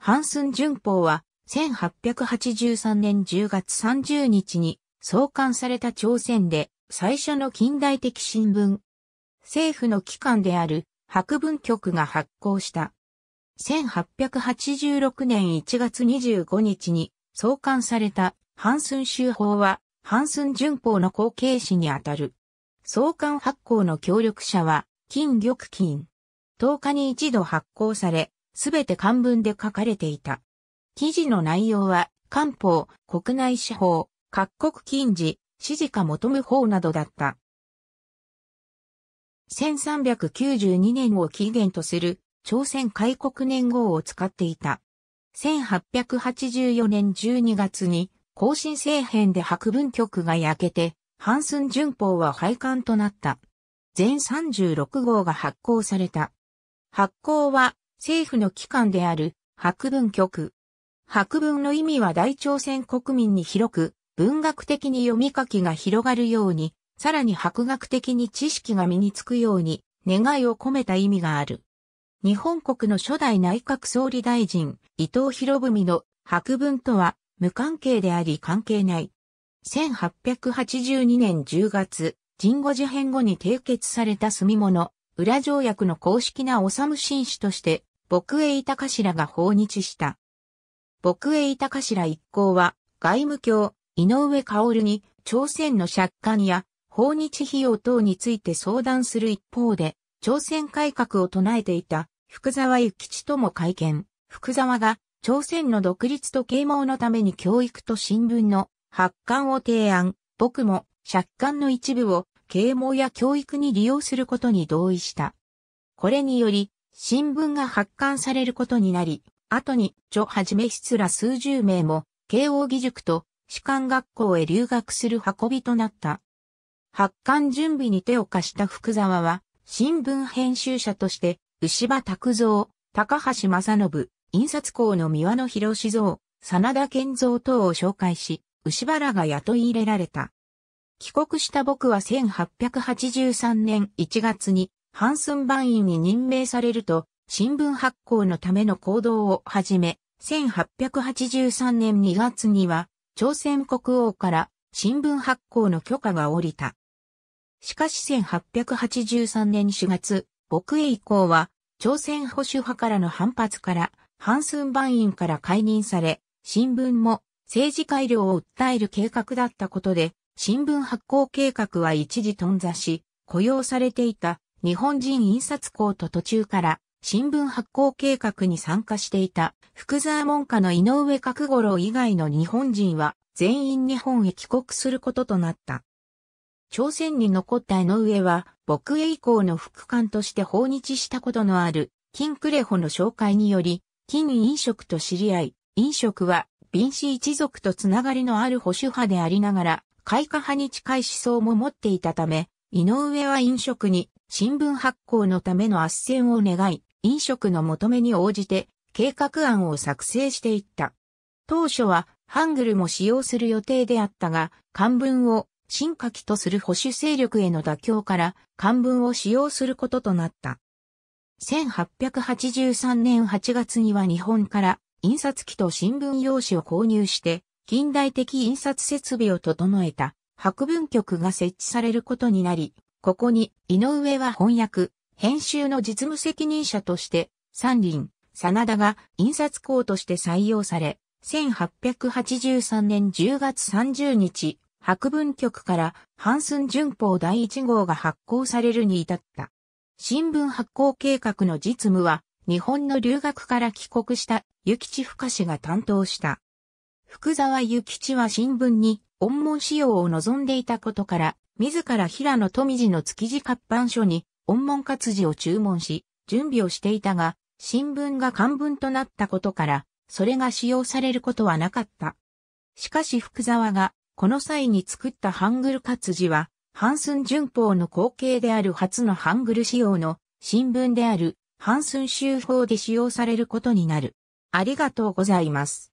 ハンスン巡法は、1883年10月30日に創刊された朝鮮で最初の近代的新聞。政府の機関である博文局が発行した。1886年1月25日に創刊されたハンスン州法はハンスン巡法の後継誌にあたる。創刊発行の協力者は金玉金。10日に一度発行され、すべて漢文で書かれていた。記事の内容は、官報、国内司法、各国禁止、指示か求む法などだった。1392年を起源とする朝鮮開国年号を使っていた。1884年12月に更新政変で白文局が焼けて、ハンスン順法は廃刊となった。全36号が発行された。発行は政府の機関である博文局。博文の意味は大朝鮮国民に広く、文学的に読み書きが広がるように、さらに博学的に知識が身につくように、願いを込めた意味がある。日本国の初代内閣総理大臣、伊藤博文の博文とは無関係であり関係ない。1882年10月、神護事変後に締結された住物、裏条約の公式な治む紳士として牧営板頭が訪日した。牧営板頭一行は、外務卿、井上薫に、朝鮮の借款や、訪日費用等について相談する一方で、朝鮮改革を唱えていた、福沢諭吉とも会見。福沢が、朝鮮の独立と啓蒙のために教育と新聞の発刊を提案。僕も、借款の一部を、啓蒙や教育に利用することに同意した。これにより、新聞が発刊されることになり、後に、著はじめ室ら数十名も、慶応義塾と士官学校へ留学する運びとなった。発刊準備に手を貸した福沢は、新聞編集者として、牛場拓造、高橋正信、印刷工の三輪の広志像、真田健造等を紹介し、牛原が雇い入れられた。帰国した僕は1883年1月にハンスンインに任命されると、新聞発行のための行動を始め、1883年2月には、朝鮮国王から新聞発行の許可が下りた。しかし1883年4月、牧営以降は、朝鮮保守派からの反発から、ハンスンインから解任され、新聞も政治改良を訴える計画だったことで、新聞発行計画は一時頓挫し、雇用されていた日本人印刷校と途中から新聞発行計画に参加していた福沢門下の井上角五郎以外の日本人は全員日本へ帰国することとなった。朝鮮に残った井上は、牧営以降の副官として訪日したことのある、金クレホの紹介により、金飲食と知り合い、飲食は、貧死一族とつながりのある保守派でありながら、開花派に近い思想も持っていたため、井上は飲食に新聞発行のための斡旋を願い、飲食の求めに応じて計画案を作成していった。当初はハングルも使用する予定であったが、漢文を新書きとする保守勢力への妥協から漢文を使用することとなった。1883年8月には日本から印刷機と新聞用紙を購入して近代的印刷設備を整えた博文局が設置されることになり、ここに井上は翻訳、編集の実務責任者として、三輪、真田が印刷工として採用され、1883年10月30日、博文局からハンスン巡法第1号が発行されるに至った。新聞発行計画の実務は、日本の留学から帰国した、諭吉深氏が担当した。福沢諭吉は新聞に、音門使用を望んでいたことから、自ら平野富士の築地活版書に、音門活字を注文し、準備をしていたが、新聞が漢文となったことから、それが使用されることはなかった。しかし福沢が、この際に作ったハングル活字は、ハンスン順法の後継である初のハングル仕様の新聞であるハンスン州法で使用されることになる。ありがとうございます。